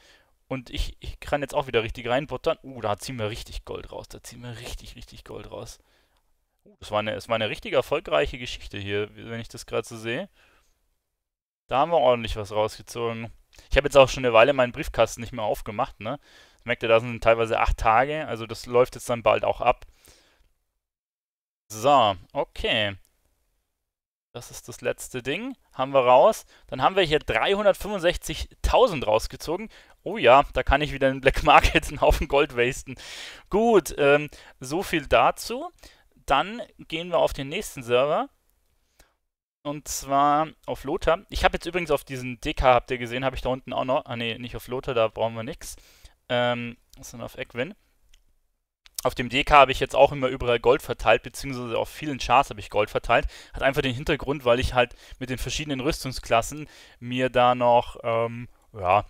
Und ich, ich kann jetzt auch wieder richtig reinbuttern. Uh, da ziehen wir richtig Gold raus. Da ziehen wir richtig, richtig Gold raus. Uh, das war eine, das war eine richtig erfolgreiche Geschichte hier, wenn ich das gerade so sehe. Da haben wir ordentlich was rausgezogen. Ich habe jetzt auch schon eine Weile meinen Briefkasten nicht mehr aufgemacht, ne? Merkt ihr, da sind teilweise acht Tage, also das läuft jetzt dann bald auch ab. So, okay. Das ist das letzte Ding. Haben wir raus. Dann haben wir hier 365.000 rausgezogen. Oh ja, da kann ich wieder in Black Market einen Haufen Gold wasten. Gut, ähm, so viel dazu. Dann gehen wir auf den nächsten Server. Und zwar auf Lothar. Ich habe jetzt übrigens auf diesen DK, habt ihr gesehen, habe ich da unten auch noch. Ah ne, nicht auf Lothar, da brauchen wir nichts. Ähm, sondern auf Egwin. Auf dem DK habe ich jetzt auch immer überall Gold verteilt, beziehungsweise auf vielen Charts habe ich Gold verteilt. Hat einfach den Hintergrund, weil ich halt mit den verschiedenen Rüstungsklassen mir da noch, ähm, ja,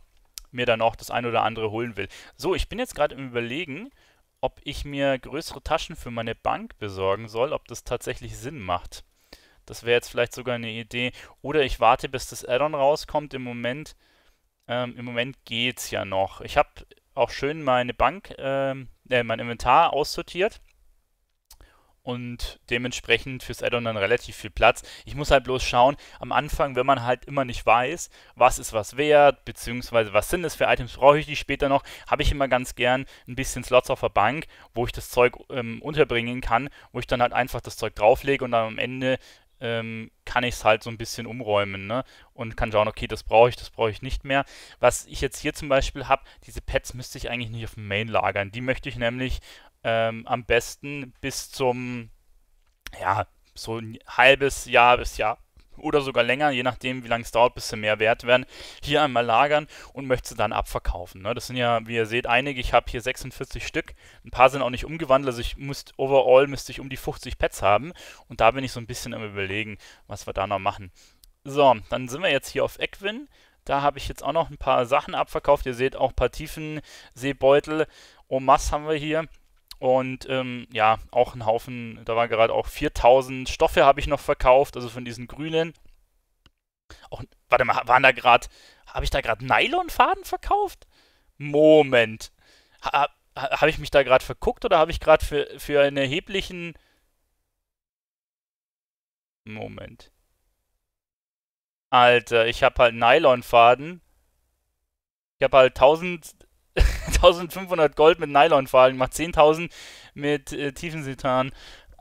mir dann auch das ein oder andere holen will. So, ich bin jetzt gerade im Überlegen, ob ich mir größere Taschen für meine Bank besorgen soll, ob das tatsächlich Sinn macht. Das wäre jetzt vielleicht sogar eine Idee. Oder ich warte, bis das Addon rauskommt. Im Moment, ähm, im Moment geht's ja noch. Ich habe auch schön meine Bank, ähm, äh, mein Inventar aussortiert und dementsprechend fürs Addon dann relativ viel Platz. Ich muss halt bloß schauen, am Anfang, wenn man halt immer nicht weiß, was ist was wert, beziehungsweise was sind es für Items, brauche ich die später noch, habe ich immer ganz gern ein bisschen Slots auf der Bank, wo ich das Zeug ähm, unterbringen kann, wo ich dann halt einfach das Zeug drauflege und dann am Ende ähm, kann ich es halt so ein bisschen umräumen ne? und kann schauen, okay, das brauche ich, das brauche ich nicht mehr. Was ich jetzt hier zum Beispiel habe, diese Pads müsste ich eigentlich nicht auf dem Main lagern. Die möchte ich nämlich ähm, am besten bis zum, ja, so ein halbes Jahr bis Jahr oder sogar länger, je nachdem, wie lange es dauert, bis sie mehr wert werden, hier einmal lagern und möchte sie dann abverkaufen. Ne? Das sind ja, wie ihr seht, einige. Ich habe hier 46 Stück. Ein paar sind auch nicht umgewandelt. Also ich müsste, overall müsste ich um die 50 Pets haben. Und da bin ich so ein bisschen am überlegen, was wir da noch machen. So, dann sind wir jetzt hier auf Equin. Da habe ich jetzt auch noch ein paar Sachen abverkauft. Ihr seht auch ein paar Tiefenseebeutel. Omas haben wir hier. Und ähm, ja, auch ein Haufen, da waren gerade auch 4000 Stoffe habe ich noch verkauft, also von diesen grünen. Auch, warte mal, waren da gerade, habe ich da gerade Nylonfaden verkauft? Moment. Ha, ha, habe ich mich da gerade verguckt oder habe ich gerade für, für einen erheblichen... Moment. Alter, ich habe halt Nylonfaden. Ich habe halt 1000 1500 *laughs* Gold mit ich gemacht, 10.000 mit äh, Tiefensitan.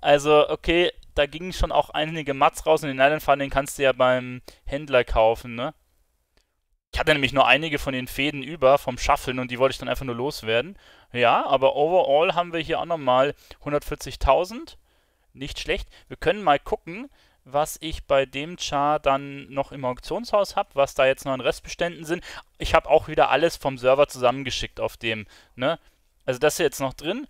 Also, okay, da gingen schon auch einige Mats raus und den Nylonfaden, den kannst du ja beim Händler kaufen, ne? Ich hatte nämlich nur einige von den Fäden über vom Schaffeln und die wollte ich dann einfach nur loswerden. Ja, aber overall haben wir hier auch nochmal 140.000. Nicht schlecht. Wir können mal gucken, was ich bei dem Char dann noch im Auktionshaus habe, was da jetzt noch in Restbeständen sind. Ich habe auch wieder alles vom Server zusammengeschickt auf dem, ne? Also das ist jetzt noch drin.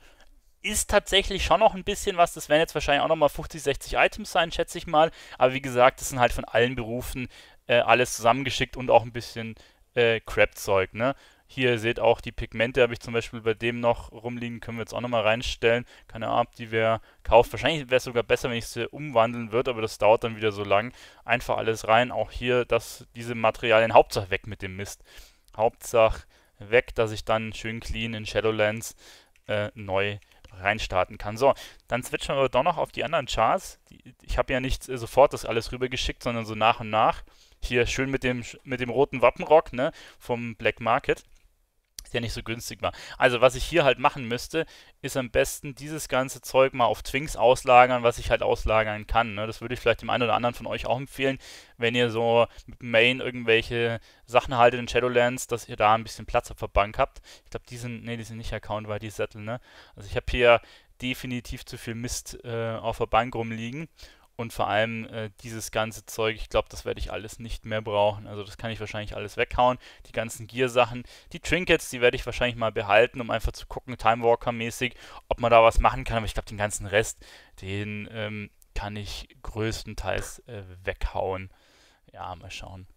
Ist tatsächlich schon noch ein bisschen was. Das werden jetzt wahrscheinlich auch nochmal 50, 60 Items sein, schätze ich mal. Aber wie gesagt, das sind halt von allen Berufen äh, alles zusammengeschickt und auch ein bisschen äh, Crap-Zeug, ne? Hier ihr seht auch die Pigmente, habe ich zum Beispiel bei dem noch rumliegen, können wir jetzt auch nochmal reinstellen. Keine Ahnung, die wer kauft. Wahrscheinlich wäre es sogar besser, wenn ich sie umwandeln würde, aber das dauert dann wieder so lang. Einfach alles rein, auch hier dass diese Materialien, Hauptsache weg mit dem Mist. Hauptsache weg, dass ich dann schön clean in Shadowlands äh, neu reinstarten kann. So, dann switchen wir doch noch auf die anderen Charts. ich habe ja nicht äh, sofort das alles rübergeschickt, sondern so nach und nach. Hier schön mit dem, mit dem roten Wappenrock ne, vom Black Market der nicht so günstig war. Also was ich hier halt machen müsste, ist am besten dieses ganze Zeug mal auf Twinks auslagern, was ich halt auslagern kann. Ne? Das würde ich vielleicht dem einen oder anderen von euch auch empfehlen, wenn ihr so mit Main irgendwelche Sachen haltet in Shadowlands, dass ihr da ein bisschen Platz auf der Bank habt. Ich glaube, die sind, nee, die sind nicht Account, weil die Sättel, ne? Also ich habe hier definitiv zu viel Mist äh, auf der Bank rumliegen und vor allem äh, dieses ganze Zeug, ich glaube, das werde ich alles nicht mehr brauchen. Also das kann ich wahrscheinlich alles weghauen. Die ganzen Gear-Sachen. Die Trinkets, die werde ich wahrscheinlich mal behalten, um einfach zu gucken, timewalker mäßig ob man da was machen kann. Aber ich glaube, den ganzen Rest, den ähm, kann ich größtenteils äh, weghauen. Ja, mal schauen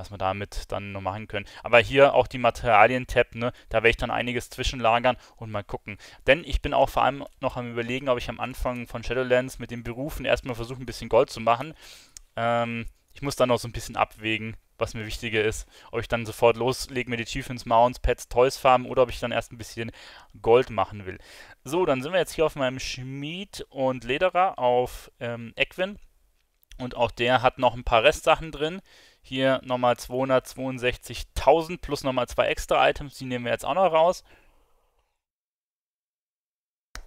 was wir damit dann noch machen können. Aber hier auch die Materialien-Tab, ne? da werde ich dann einiges zwischenlagern und mal gucken. Denn ich bin auch vor allem noch am überlegen, ob ich am Anfang von Shadowlands mit den Berufen erstmal versuche, ein bisschen Gold zu machen. Ähm, ich muss dann noch so ein bisschen abwägen, was mir wichtiger ist. Ob ich dann sofort loslege mit Achievements, Mounts, Pets, Toys farmen oder ob ich dann erst ein bisschen Gold machen will. So, dann sind wir jetzt hier auf meinem Schmied und Lederer auf ähm, Equin. Und auch der hat noch ein paar Restsachen drin. Hier nochmal 262.000 plus nochmal zwei extra Items, die nehmen wir jetzt auch noch raus.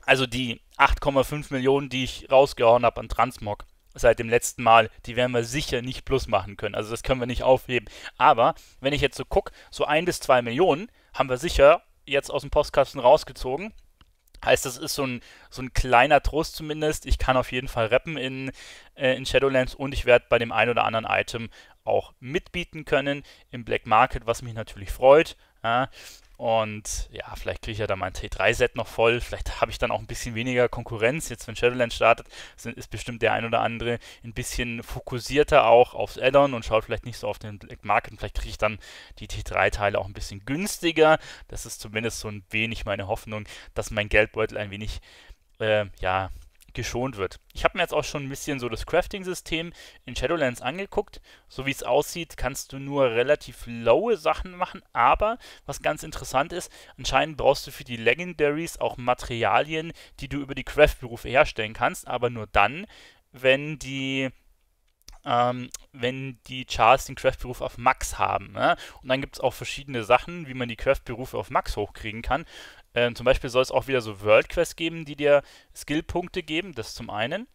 Also die 8,5 Millionen, die ich rausgehauen habe an Transmog seit dem letzten Mal, die werden wir sicher nicht plus machen können. Also das können wir nicht aufheben. Aber wenn ich jetzt so gucke, so ein bis zwei Millionen haben wir sicher jetzt aus dem Postkasten rausgezogen. Heißt, das ist so ein, so ein kleiner Trost zumindest. Ich kann auf jeden Fall rappen in, äh, in Shadowlands und ich werde bei dem einen oder anderen Item auch mitbieten können im Black Market, was mich natürlich freut. Ja. Und ja, vielleicht kriege ich ja dann mein T3-Set noch voll. Vielleicht habe ich dann auch ein bisschen weniger Konkurrenz. Jetzt, wenn Shadowlands startet, sind, ist bestimmt der ein oder andere ein bisschen fokussierter auch aufs Addon und schaut vielleicht nicht so auf den Black Market. Vielleicht kriege ich dann die T3-Teile auch ein bisschen günstiger. Das ist zumindest so ein wenig meine Hoffnung, dass mein Geldbeutel ein wenig, äh, ja, geschont wird. Ich habe mir jetzt auch schon ein bisschen so das Crafting-System in Shadowlands angeguckt. So wie es aussieht, kannst du nur relativ lowe Sachen machen, aber was ganz interessant ist, anscheinend brauchst du für die Legendaries auch Materialien, die du über die Craft-Berufe herstellen kannst, aber nur dann, wenn die ähm, wenn die Charts den Craft-Beruf auf Max haben. Ne? Und dann gibt es auch verschiedene Sachen, wie man die Craft-Berufe auf Max hochkriegen kann. Ähm, zum Beispiel soll es auch wieder so World Quests geben, die dir Skillpunkte geben, das zum einen.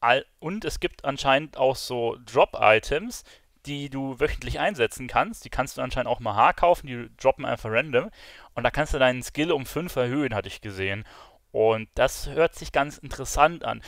All und es gibt anscheinend auch so Drop-Items, die du wöchentlich einsetzen kannst. Die kannst du anscheinend auch mal Haar kaufen, die droppen einfach random. Und da kannst du deinen Skill um 5 erhöhen, hatte ich gesehen. Und das hört sich ganz interessant an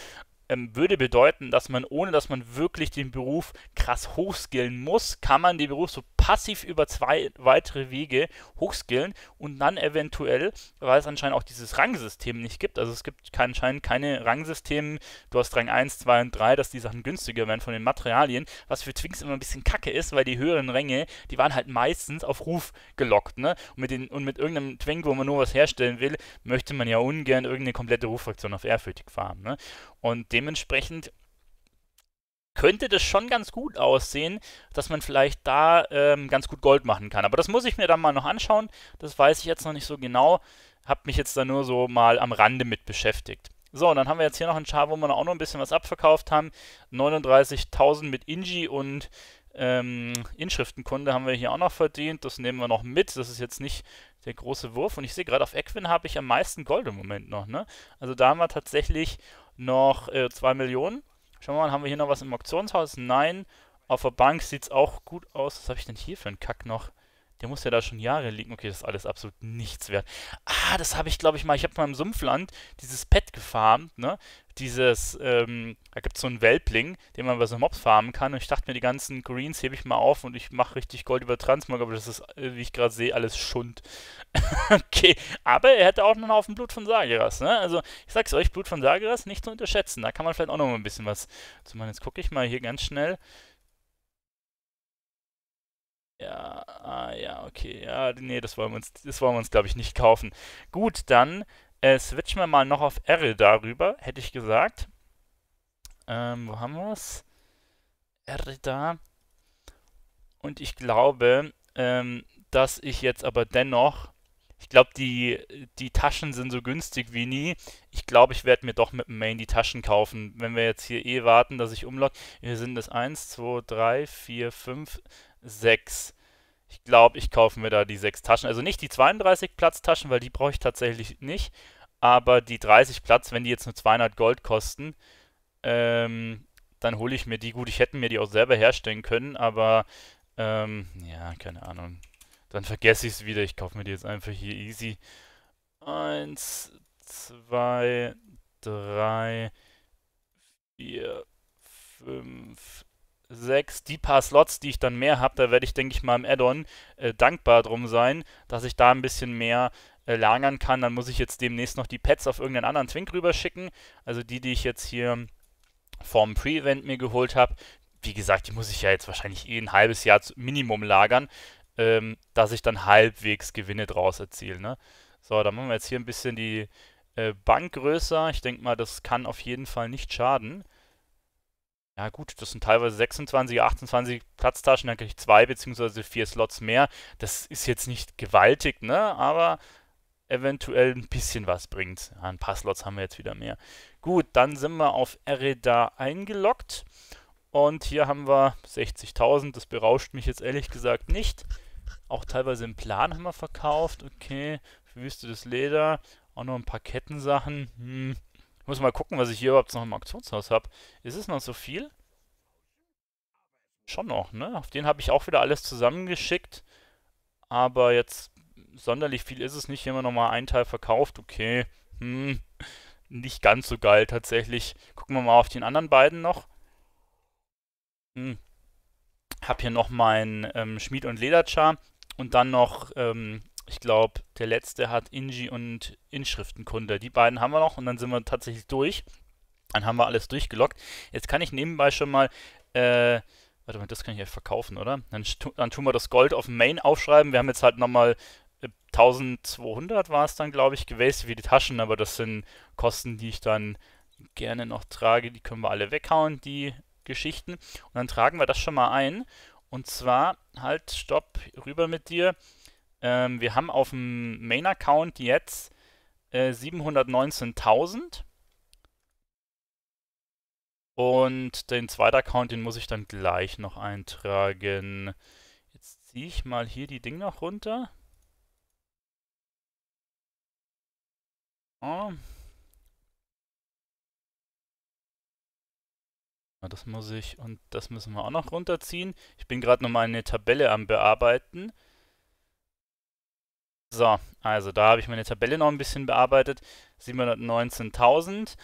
ähm, würde bedeuten, dass man, ohne dass man wirklich den Beruf krass hochskillen muss, kann man den Beruf so passiv über zwei weitere Wege hochskillen und dann eventuell, weil es anscheinend auch dieses Rangsystem nicht gibt, also es gibt anscheinend keine Rangsysteme, du hast Rang 1, 2 und 3, dass die Sachen günstiger werden von den Materialien, was für Twinks immer ein bisschen kacke ist, weil die höheren Ränge, die waren halt meistens auf Ruf gelockt, ne? Und mit, den, und mit irgendeinem Twink, wo man nur was herstellen will, möchte man ja ungern irgendeine komplette Ruffraktion auf Ehrfürtig farmen, ne? Und dementsprechend könnte das schon ganz gut aussehen, dass man vielleicht da ähm, ganz gut Gold machen kann. Aber das muss ich mir dann mal noch anschauen. Das weiß ich jetzt noch nicht so genau. Hab mich jetzt da nur so mal am Rande mit beschäftigt. So, und dann haben wir jetzt hier noch einen Char, wo wir auch noch ein bisschen was abverkauft haben. 39.000 mit Inji und ähm, Inschriftenkunde haben wir hier auch noch verdient. Das nehmen wir noch mit. Das ist jetzt nicht der große Wurf. Und ich sehe gerade, auf Equin habe ich am meisten Gold im Moment noch. Ne? Also da haben wir tatsächlich noch 2 äh, Millionen. Schauen wir mal, haben wir hier noch was im Auktionshaus? Nein. Auf der Bank sieht es auch gut aus. Was habe ich denn hier für einen Kack noch? Der muss ja da schon Jahre liegen. Okay, das ist alles absolut nichts wert. Ah, das habe ich, glaube ich, mal. Ich habe mal im Sumpfland dieses Pet gefarmt, ne? dieses, ähm, da gibt es so einen Welpling, den man bei so Mobs farmen kann. Und ich dachte mir, die ganzen Greens hebe ich mal auf und ich mache richtig Gold über Transmog, aber das ist, äh, wie ich gerade sehe, alles Schund. *laughs* okay, aber er hätte auch noch einen Haufen Blut von Sageras, ne? Also, ich sag's euch, Blut von Sageras nicht zu unterschätzen. Da kann man vielleicht auch noch mal ein bisschen was zu machen. Jetzt gucke ich mal hier ganz schnell. Ja, ah, ja, okay. Ja, nee, das wollen wir uns, das uns, glaube ich, nicht kaufen. Gut, dann äh, switchen wir mal noch auf R darüber, hätte ich gesagt. Ähm, wo haben wir es? R da. Und ich glaube, ähm, dass ich jetzt aber dennoch, ich glaube, die, die Taschen sind so günstig wie nie. Ich glaube, ich werde mir doch mit dem Main die Taschen kaufen, wenn wir jetzt hier eh warten, dass ich umlogge. Hier sind es 1, 2, 3, 4, 5, 6. Ich glaube, ich kaufe mir da die sechs Taschen. Also nicht die 32 Platztaschen, weil die brauche ich tatsächlich nicht. Aber die 30 Platz, wenn die jetzt nur 200 Gold kosten, ähm, dann hole ich mir die. Gut, ich hätte mir die auch selber herstellen können, aber ähm, ja, keine Ahnung. Dann vergesse ich es wieder. Ich kaufe mir die jetzt einfach hier easy. Eins, zwei, drei, vier, fünf, sechs, die paar Slots, die ich dann mehr habe, da werde ich, denke ich mal, im Add-on äh, dankbar drum sein, dass ich da ein bisschen mehr äh, lagern kann. Dann muss ich jetzt demnächst noch die Pets auf irgendeinen anderen Twink rüberschicken. Also die, die ich jetzt hier vorm Pre-Event mir geholt habe. Wie gesagt, die muss ich ja jetzt wahrscheinlich eh ein halbes Jahr Minimum lagern, ähm, dass ich dann halbwegs Gewinne draus erziele. Ne? So, dann machen wir jetzt hier ein bisschen die äh, Bank größer. Ich denke mal, das kann auf jeden Fall nicht schaden. Ja gut, das sind teilweise 26, 28 Platztaschen, dann kriege ich zwei beziehungsweise vier Slots mehr. Das ist jetzt nicht gewaltig, ne? Aber eventuell ein bisschen was bringt. Ja, ein paar Slots haben wir jetzt wieder mehr. Gut, dann sind wir auf Ereda eingeloggt. Und hier haben wir 60.000. Das berauscht mich jetzt ehrlich gesagt nicht. Auch teilweise im Plan haben wir verkauft. Okay, verwüstetes Leder. Auch noch ein paar Kettensachen. Hm. Ich muss mal gucken, was ich hier überhaupt noch im Aktionshaus habe. Ist es noch so viel? Schon noch, ne? Auf den habe ich auch wieder alles zusammengeschickt. Aber jetzt sonderlich viel ist es nicht. Hier haben wir nochmal einen Teil verkauft. Okay, hm, nicht ganz so geil tatsächlich. Gucken wir mal auf den anderen beiden noch. Hm. Hab hier noch mein ähm, Schmied- und Lederchar und dann noch ähm, ich glaube, der letzte hat Inji und Inschriftenkunde. Die beiden haben wir noch und dann sind wir tatsächlich durch. Dann haben wir alles durchgelockt. Jetzt kann ich nebenbei schon mal, äh, warte mal, das kann ich ja verkaufen, oder? Dann, dann tun wir das Gold auf Main aufschreiben. Wir haben jetzt halt nochmal 1200 war es dann, glaube ich, gewesen wie die Taschen, aber das sind Kosten, die ich dann gerne noch trage. Die können wir alle weghauen, die Geschichten. Und dann tragen wir das schon mal ein. Und zwar, halt, stopp, rüber mit dir. Ähm, wir haben auf dem Main-Account jetzt äh, 719.000. Und den zweiten Account, den muss ich dann gleich noch eintragen. Jetzt ziehe ich mal hier die Ding noch runter. Oh. Das muss ich und das müssen wir auch noch runterziehen. Ich bin gerade noch mal eine Tabelle am Bearbeiten. So, also da habe ich meine Tabelle noch ein bisschen bearbeitet. 719.000.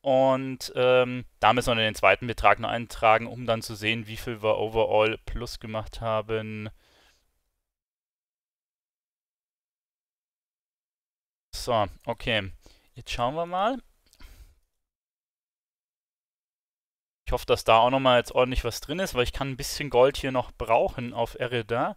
Und ähm, da müssen wir den zweiten Betrag noch eintragen, um dann zu sehen, wie viel wir overall plus gemacht haben. So, okay. Jetzt schauen wir mal. Ich hoffe, dass da auch nochmal jetzt ordentlich was drin ist, weil ich kann ein bisschen Gold hier noch brauchen auf Ereda.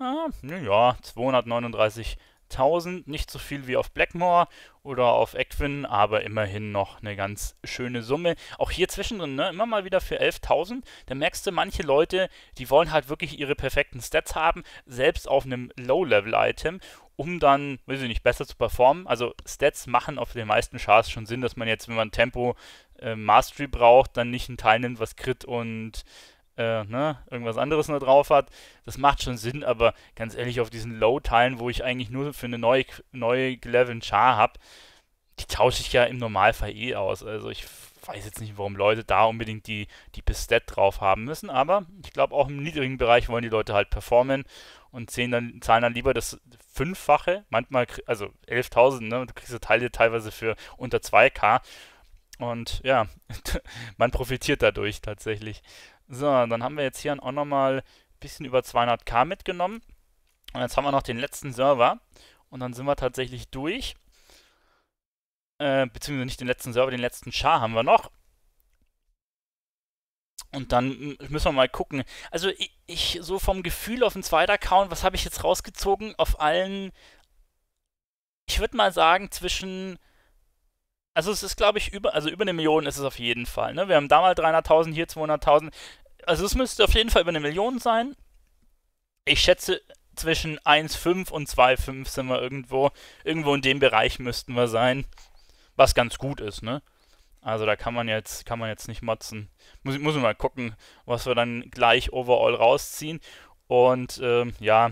Ah, ja, 239.000, nicht so viel wie auf Blackmore oder auf Equin, aber immerhin noch eine ganz schöne Summe. Auch hier zwischendrin, ne, immer mal wieder für 11.000, da merkst du, manche Leute, die wollen halt wirklich ihre perfekten Stats haben, selbst auf einem Low-Level-Item um dann, weiß ich nicht, besser zu performen. Also Stats machen auf den meisten Chars schon Sinn, dass man jetzt, wenn man Tempo äh, Mastery braucht, dann nicht einen Teil nimmt, was Crit und äh, ne, irgendwas anderes noch drauf hat. Das macht schon Sinn, aber ganz ehrlich, auf diesen Low-Teilen, wo ich eigentlich nur für eine neue, neue Gleven Char habe, die tausche ich ja im Normalfall eh aus. Also ich weiß jetzt nicht, warum Leute da unbedingt die, die Pistet drauf haben müssen, aber ich glaube, auch im niedrigen Bereich wollen die Leute halt performen und sehen dann, zahlen dann lieber das Fünffache, manchmal, also 11.000, ne, du kriegst Teile teilweise für unter 2K und ja, *laughs* man profitiert dadurch tatsächlich. So, dann haben wir jetzt hier auch nochmal ein bisschen über 200k mitgenommen. Und jetzt haben wir noch den letzten Server. Und dann sind wir tatsächlich durch. Äh, beziehungsweise nicht den letzten Server, den letzten Char haben wir noch. Und dann müssen wir mal gucken. Also ich, ich so vom Gefühl auf dem zweiten Account, was habe ich jetzt rausgezogen auf allen? Ich würde mal sagen zwischen also es ist, glaube ich, über, also über eine Million ist es auf jeden Fall. Ne? Wir haben da mal 300.000, hier 200.000. Also es müsste auf jeden Fall über eine Million sein. Ich schätze, zwischen 1,5 und 2,5 sind wir irgendwo. Irgendwo in dem Bereich müssten wir sein. Was ganz gut ist, ne? Also da kann man jetzt, kann man jetzt nicht motzen. Muss, muss man mal gucken, was wir dann gleich overall rausziehen. Und ähm, ja,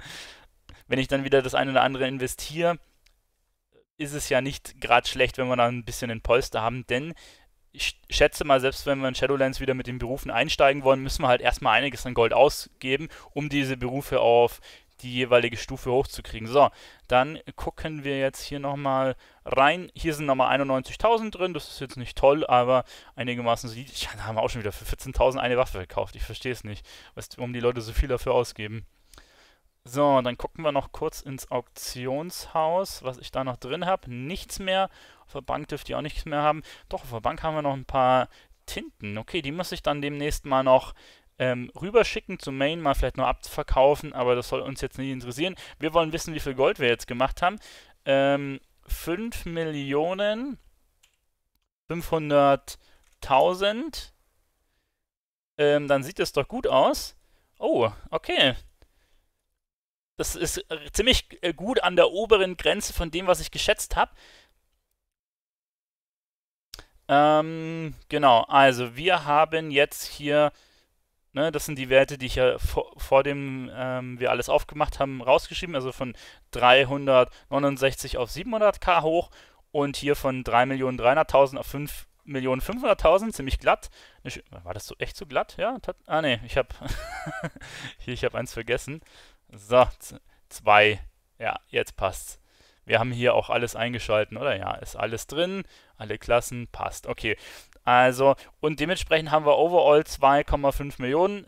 *laughs* wenn ich dann wieder das eine oder andere investiere, ist es ja nicht gerade schlecht, wenn wir da ein bisschen ein Polster haben, denn ich schätze mal, selbst wenn wir in Shadowlands wieder mit den Berufen einsteigen wollen, müssen wir halt erstmal einiges an Gold ausgeben, um diese Berufe auf die jeweilige Stufe hochzukriegen. So, dann gucken wir jetzt hier nochmal rein. Hier sind nochmal 91.000 drin, das ist jetzt nicht toll, aber einigermaßen solid. Ja, *laughs* da haben wir auch schon wieder für 14.000 eine Waffe verkauft, ich verstehe es nicht, warum die Leute so viel dafür ausgeben. So, dann gucken wir noch kurz ins Auktionshaus, was ich da noch drin habe. Nichts mehr. Auf der Bank dürft ihr auch nichts mehr haben. Doch, auf der Bank haben wir noch ein paar Tinten. Okay, die muss ich dann demnächst mal noch ähm, rüberschicken zum Main, mal vielleicht nur abverkaufen, aber das soll uns jetzt nicht interessieren. Wir wollen wissen, wie viel Gold wir jetzt gemacht haben. Ähm, 5 Millionen 500.000. Ähm, dann sieht es doch gut aus. Oh, okay. Das ist äh, ziemlich äh, gut an der oberen Grenze von dem, was ich geschätzt habe. Ähm, genau, also wir haben jetzt hier, ne, das sind die Werte, die ich ja vor, vor dem ähm, wir alles aufgemacht haben, rausgeschrieben, also von 369 auf 700k hoch und hier von 3.300.000 auf 5.500.000, ziemlich glatt. War das so echt so glatt? Ja, ah ne, ich habe *laughs* ich habe eins vergessen. So, zwei. Ja, jetzt passt's. Wir haben hier auch alles eingeschalten, oder? Ja, ist alles drin, alle Klassen, passt. Okay, also, und dementsprechend haben wir overall 2,5 Millionen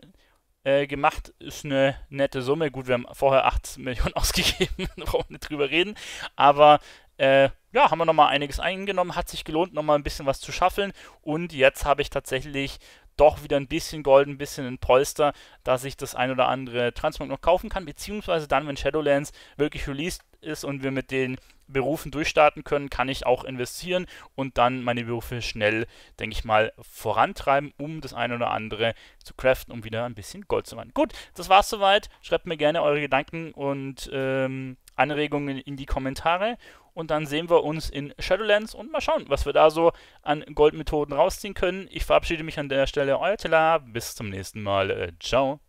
äh, gemacht. Ist eine nette Summe. Gut, wir haben vorher 8 *laughs* Millionen ausgegeben, da *laughs* brauchen wir nicht drüber reden. Aber äh, ja, haben wir nochmal einiges eingenommen, hat sich gelohnt, nochmal ein bisschen was zu schaffeln. Und jetzt habe ich tatsächlich doch wieder ein bisschen Gold, ein bisschen ein Polster, dass ich das ein oder andere Transmog noch kaufen kann, beziehungsweise dann, wenn Shadowlands wirklich released ist und wir mit den Berufen durchstarten können, kann ich auch investieren und dann meine Berufe schnell, denke ich mal, vorantreiben, um das ein oder andere zu craften, um wieder ein bisschen Gold zu machen. Gut, das war's soweit. Schreibt mir gerne eure Gedanken und ähm, Anregungen in die Kommentare und dann sehen wir uns in Shadowlands und mal schauen, was wir da so an Goldmethoden rausziehen können. Ich verabschiede mich an der Stelle, euer Tela. Bis zum nächsten Mal. Äh, ciao.